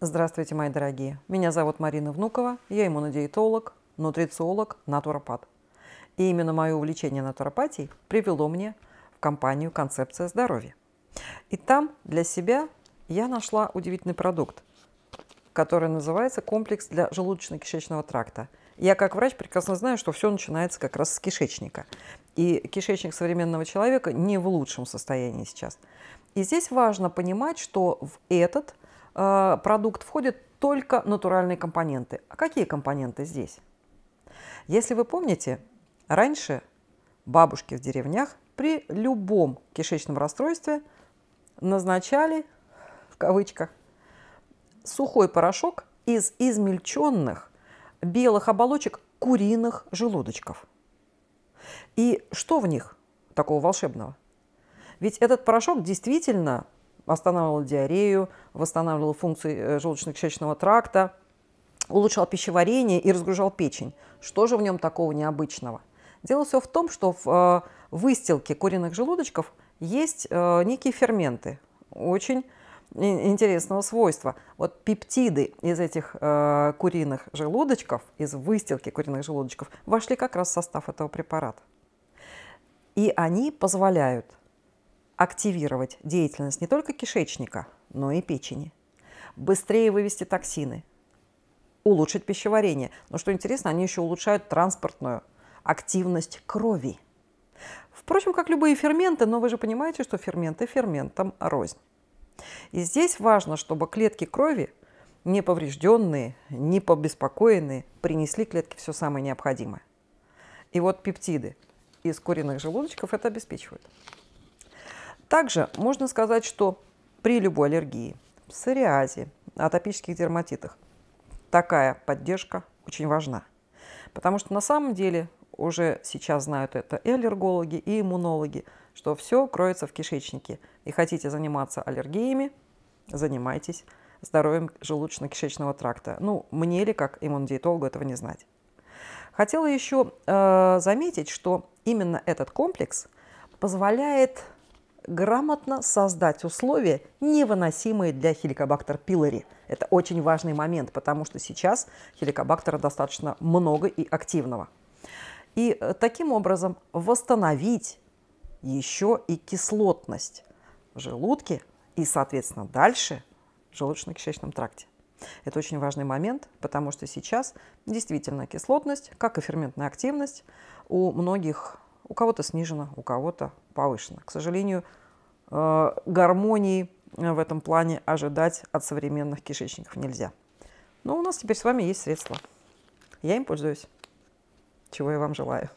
Здравствуйте, мои дорогие. Меня зовут Марина Внукова, я иммунодиетолог, нутрициолог, натуропат. И именно мое увлечение натуропатией привело мне в компанию «Концепция здоровья». И там для себя я нашла удивительный продукт, который называется «Комплекс для желудочно-кишечного тракта». Я как врач прекрасно знаю, что все начинается как раз с кишечника. И кишечник современного человека не в лучшем состоянии сейчас. И здесь важно понимать, что в этот – Э, продукт входят только натуральные компоненты. А какие компоненты здесь? Если вы помните, раньше бабушки в деревнях при любом кишечном расстройстве назначали, в кавычках, сухой порошок из измельченных белых оболочек куриных желудочков. И что в них такого волшебного? Ведь этот порошок действительно восстанавливал диарею, восстанавливал функции э, желудочно-кишечного тракта, улучшал пищеварение и разгружал печень. Что же в нем такого необычного? Дело все в том, что в э, выстилке куриных желудочков есть э, некие ферменты очень интересного свойства. Вот пептиды из этих куриных желудочков, из выстилки куриных желудочков, вошли как раз в состав этого препарата. И они позволяют активировать деятельность не только кишечника, но и печени, быстрее вывести токсины, улучшить пищеварение. Но что интересно, они еще улучшают транспортную активность крови. Впрочем, как любые ферменты, но вы же понимаете, что ферменты ферментом рознь. И здесь важно, чтобы клетки крови, не поврежденные, не побеспокоенные, принесли клетке все самое необходимое. И вот пептиды из куриных желудочков это обеспечивают. Также можно сказать, что при любой аллергии, псориазе, атопических дерматитах такая поддержка очень важна. Потому что на самом деле уже сейчас знают это и аллергологи, и иммунологи, что все кроется в кишечнике. И хотите заниматься аллергиями, занимайтесь здоровьем желудочно-кишечного тракта. Ну, мне ли, как иммунодиетологу, этого не знать. Хотела еще э, заметить, что именно этот комплекс позволяет грамотно создать условия, невыносимые для хеликобактер пилори. Это очень важный момент, потому что сейчас хеликобактера достаточно много и активного. И э, таким образом восстановить еще и кислотность в желудке и, соответственно, дальше в желудочно-кишечном тракте. Это очень важный момент, потому что сейчас действительно кислотность, как и ферментная активность, у многих, у кого-то снижена, у кого-то повышена. К сожалению, э, гармонии э, в этом плане ожидать от современных кишечников нельзя. Но ну, у нас теперь с вами есть средства. Я им пользуюсь, чего я вам желаю.